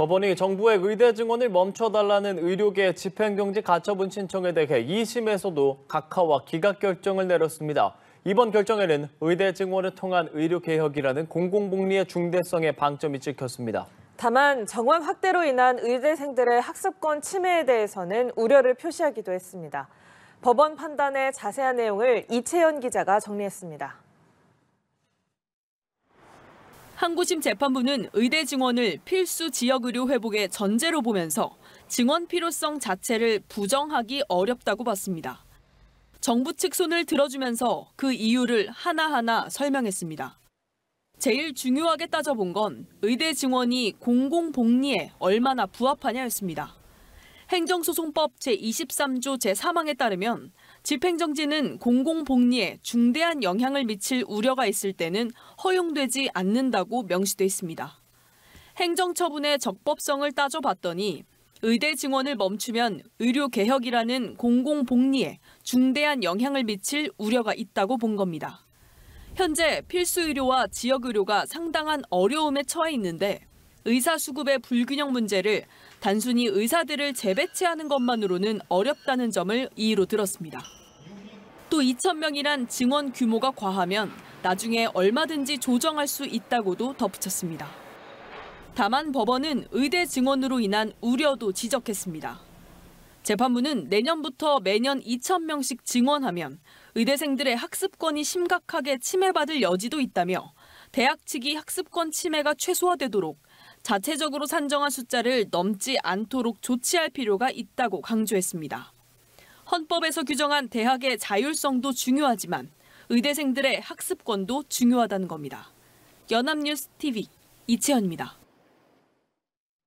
법원이 정부의 의대 증원을 멈춰달라는 의료계 집행정지 가처분 신청에 대해 2심에서도 각하와 기각 결정을 내렸습니다. 이번 결정에는 의대 증원을 통한 의료개혁이라는 공공복리의 중대성에 방점이 찍혔습니다. 다만 정원 확대로 인한 의대생들의 학습권 침해에 대해서는 우려를 표시하기도 했습니다. 법원 판단의 자세한 내용을 이채연 기자가 정리했습니다. 항고심 재판부는 의대 증원을 필수 지역의료 회복의 전제로 보면서 증원 필요성 자체를 부정하기 어렵다고 봤습니다. 정부 측 손을 들어주면서 그 이유를 하나하나 설명했습니다. 제일 중요하게 따져본 건 의대 증원이 공공복리에 얼마나 부합하냐였습니다. 행정소송법 제23조 제3항에 따르면 집행정지는 공공복리에 중대한 영향을 미칠 우려가 있을 때는 허용되지 않는다고 명시돼 있습니다. 행정처분의 적법성을 따져봤더니 의대 증원을 멈추면 의료개혁이라는 공공복리에 중대한 영향을 미칠 우려가 있다고 본 겁니다. 현재 필수의료와 지역의료가 상당한 어려움에 처해 있는데 의사 수급의 불균형 문제를 단순히 의사들을 재배치하는 것만으로는 어렵다는 점을 이의로 들었습니다. 또2천명이란 증원 규모가 과하면 나중에 얼마든지 조정할 수 있다고도 덧붙였습니다. 다만 법원은 의대 증원으로 인한 우려도 지적했습니다. 재판부는 내년부터 매년 2천명씩 증원하면 의대생들의 학습권이 심각하게 침해받을 여지도 있다며 대학 측이 학습권 침해가 최소화되도록 자체적으로 산정한 숫자를 넘지 않도록 조치할 필요가 있다고 강조했습니다. 헌법에서 규정한 대학의 자율성도 중요하지만 의대생들의 학습권도 중요하다는 겁니다. 연합뉴스 TV 이채연입니다.